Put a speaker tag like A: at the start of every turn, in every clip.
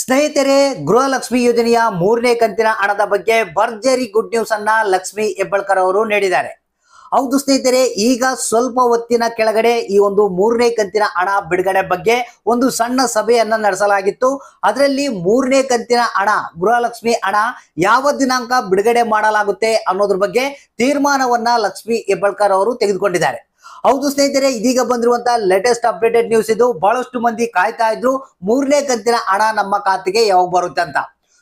A: ಸ್ನೇಹಿತರೆ ಗೃಹಲಕ್ಷ್ಮಿ ಯೋಜನೆಯ ಮೂರನೇ ಕಂತಿನ ಹಣದ ಬಗ್ಗೆ ಭರ್ಜರಿ ಗುಡ್ ನ್ಯೂಸ್ ಅನ್ನ ಲಕ್ಷ್ಮಿ ಹೆಬ್ಬಳ್ಕರ್ ಅವರು ನೀಡಿದ್ದಾರೆ ಹೌದು ಸ್ನೇಹಿತರೆ ಈಗ ಸ್ವಲ್ಪ ಹೊತ್ತಿನ ಕೆಳಗಡೆ ಈ ಒಂದು ಮೂರನೇ ಕಂತಿನ ಹಣ ಬಿಡುಗಡೆ ಬಗ್ಗೆ ಒಂದು ಸಣ್ಣ ಸಭೆಯನ್ನ ನಡೆಸಲಾಗಿತ್ತು ಅದರಲ್ಲಿ ಮೂರನೇ ಕಂತಿನ ಹಣ ಗೃಹಲಕ್ಷ್ಮಿ ಹಣ ಯಾವ ದಿನಾಂಕ ಬಿಡುಗಡೆ ಮಾಡಲಾಗುತ್ತೆ ಅನ್ನೋದ್ರ ಬಗ್ಗೆ ತೀರ್ಮಾನವನ್ನ ಲಕ್ಷ್ಮಿ ಹೆಬ್ಬಳ್ಕರ್ ಅವರು ತೆಗೆದುಕೊಂಡಿದ್ದಾರೆ ಹೌದು ಸ್ನೇಹಿತರೆ ಇದೀಗ ಬಂದಿರುವಂತಹ ಲೇಟೆಸ್ಟ್ ಅಪ್ಡೇಟೆಡ್ ನ್ಯೂಸ್ ಇದು ಬಹಳಷ್ಟು ಮಂದಿ ಕಾಯ್ತಾ ಇದ್ರು ಮೂರನೇ ಕಂತಿನ ಹಣ ನಮ್ಮ ಖಾತೆಗೆ ಯಾವಾಗ ಬರುತ್ತೆ ಅಂತ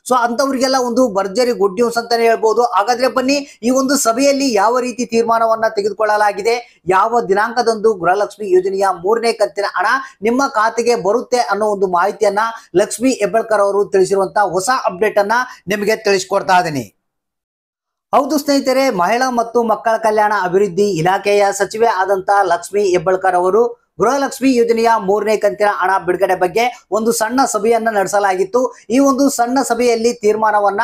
A: ಸೊ ಅಂತವ್ರಿಗೆಲ್ಲ ಒಂದು ಭರ್ಜರಿ ಗುಡ್ ನ್ಯೂಸ್ ಅಂತಾನೆ ಹೇಳ್ಬಹುದು ಹಾಗಾದ್ರೆ ಬನ್ನಿ ಈ ಒಂದು ಸಭೆಯಲ್ಲಿ ಯಾವ ರೀತಿ ತೀರ್ಮಾನವನ್ನ ತೆಗೆದುಕೊಳ್ಳಲಾಗಿದೆ ಯಾವ ದಿನಾಂಕದಂದು ಗೃಹಲಕ್ಷ್ಮಿ ಯೋಜನೆಯ ಮೂರನೇ ಕಂತಿನ ಹಣ ನಿಮ್ಮ ಖಾತೆಗೆ ಬರುತ್ತೆ ಅನ್ನೋ ಒಂದು ಮಾಹಿತಿಯನ್ನ ಲಕ್ಷ್ಮಿ ಹೆಬ್ಬಳ್ಕರ್ ಅವರು ತಿಳಿಸಿರುವಂತಹ ಹೊಸ ಅಪ್ಡೇಟ್ ಅನ್ನ ನಿಮಗೆ ತಿಳಿಸ್ಕೊಡ್ತಾ ಇದ್ದೀನಿ ಹೌದು ಸ್ನೇಹಿತರೆ ಮಹಿಳಾ ಮತ್ತು ಮಕ್ಕಳ ಕಲ್ಯಾಣ ಅಭಿವೃದ್ಧಿ ಇಲಾಖೆಯ ಸಚಿವೆ ಆದಂತ ಲಕ್ಷ್ಮಿ ಹೆಬ್ಬಳ್ಕರ್ ಅವರು ಗೃಹಲಕ್ಷ್ಮಿ ಯೋಜನೆಯ ಮೂರನೇ ಕಂತಿನ ಹಣ ಬಿಡುಗಡೆ ಬಗ್ಗೆ ಒಂದು ಸಣ್ಣ ಸಭೆಯನ್ನ ನಡೆಸಲಾಗಿತ್ತು ಈ ಒಂದು ಸಣ್ಣ ಸಭೆಯಲ್ಲಿ ತೀರ್ಮಾನವನ್ನ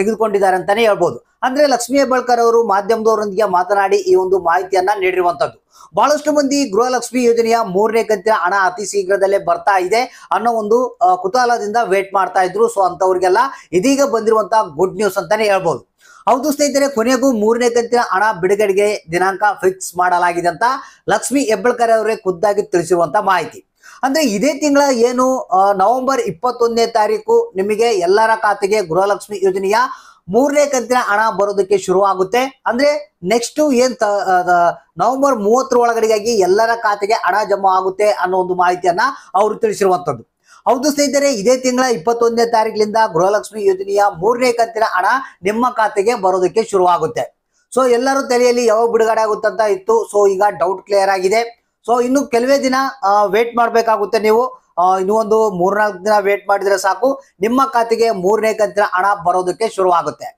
A: ತೆಗೆದುಕೊಂಡಿದ್ದಾರೆ ಅಂತಾನೆ ಹೇಳ್ಬೋದು ಅಂದ್ರೆ ಲಕ್ಷ್ಮೀ ಹೆಬ್ಬಳ್ಕರ್ ಅವರು ಮಾಧ್ಯಮದವರೊಂದಿಗೆ ಮಾತನಾಡಿ ಈ ಒಂದು ಮಾಹಿತಿಯನ್ನ ನೀಡಿರುವಂತದ್ದು ಬಹಳಷ್ಟು ಮಂದಿ ಗೃಹಲಕ್ಷ್ಮಿ ಯೋಜನೆಯ ಮೂರನೇ ಕಂತಿನ ಹಣ ಅತಿ ಶೀಘ್ರದಲ್ಲೇ ಬರ್ತಾ ಇದೆ ಅನ್ನೋ ಒಂದು ಕುತೂಹಲದಿಂದ ವೇಟ್ ಮಾಡ್ತಾ ಇದ್ರು ಸೊ ಅಂತವ್ರಿಗೆಲ್ಲ ಇದೀಗ ಬಂದಿರುವಂತಹ ಗುಡ್ ನ್ಯೂಸ್ ಅಂತಾನೆ ಹೇಳ್ಬೋದು ಹೌದು ಸ್ನೇಹಿತರೆ ಕೊನೆಗೂ ಮೂರನೇ ಕಂತಿನ ಹಣ ಬಿಡುಗಡೆಗೆ ದಿನಾಂಕ ಫಿಕ್ಸ್ ಮಾಡಲಾಗಿದೆ ಅಂತ ಲಕ್ಷ್ಮಿ ಹೆಬ್ಬಳ್ಕರ್ ಅವರೇ ಖುದ್ದಾಗಿ ತಿಳಿಸಿರುವಂತ ಮಾಹಿತಿ ಅಂದ್ರೆ ಇದೇ ತಿಂಗಳ ಏನು ನವೆಂಬರ್ ಇಪ್ಪತ್ತೊಂದನೇ ತಾರೀಕು ನಿಮಗೆ ಎಲ್ಲರ ಖಾತೆಗೆ ಗೃಹಲಕ್ಷ್ಮಿ ಯೋಜನೆಯ ಮೂರನೇ ಕಂತಿನ ಹಣ ಬರೋದಕ್ಕೆ ಶುರುವಾಗುತ್ತೆ ಅಂದ್ರೆ ನೆಕ್ಸ್ಟ್ ಏನ್ ನವೆಂಬರ್ ಮೂವತ್ತರ ಒಳಗಡೆಗಾಗಿ ಎಲ್ಲರ ಖಾತೆಗೆ ಹಣ ಜಮಾ ಆಗುತ್ತೆ ಅನ್ನೋ ಒಂದು ಮಾಹಿತಿಯನ್ನ ಅವರು ತಿಳಿಸಿರುವಂತದ್ದು ಹೌದು ಸ್ನೇಹಿತರೆ ಇದೇ ತಿಂಗಳ ಇಪ್ಪತ್ತೊಂದನೇ ತಾರೀಕಿನಿಂದ ಗೃಹಲಕ್ಷ್ಮಿ ಯೋಜನೆಯ ಮೂರನೇ ಕಂತಿನ ಹಣ ನಿಮ್ಮ ಖಾತೆಗೆ ಬರೋದಕ್ಕೆ ಶುರುವಾಗುತ್ತೆ ಸೊ ಎಲ್ಲರೂ ತಲೆಯಲ್ಲಿ ಯಾವಾಗ ಬಿಡುಗಡೆ ಆಗುತ್ತಂತ ಇತ್ತು ಸೊ ಈಗ ಡೌಟ್ ಕ್ಲಿಯರ್ ಆಗಿದೆ ಸೊ ಇನ್ನು ಕೆಲವೇ ದಿನ ವೇಟ್ ಮಾಡಬೇಕಾಗುತ್ತೆ ನೀವು ಇನ್ನೂ ಒಂದು ಮೂರ್ನಾಲ್ಕು ದಿನ ವೇಟ್ ಮಾಡಿದ್ರೆ ಸಾಕು ನಿಮ್ಮ ಖಾತೆಗೆ ಮೂರನೇ ಕಂತಿನ ಹಣ ಬರೋದಕ್ಕೆ ಶುರುವಾಗುತ್ತೆ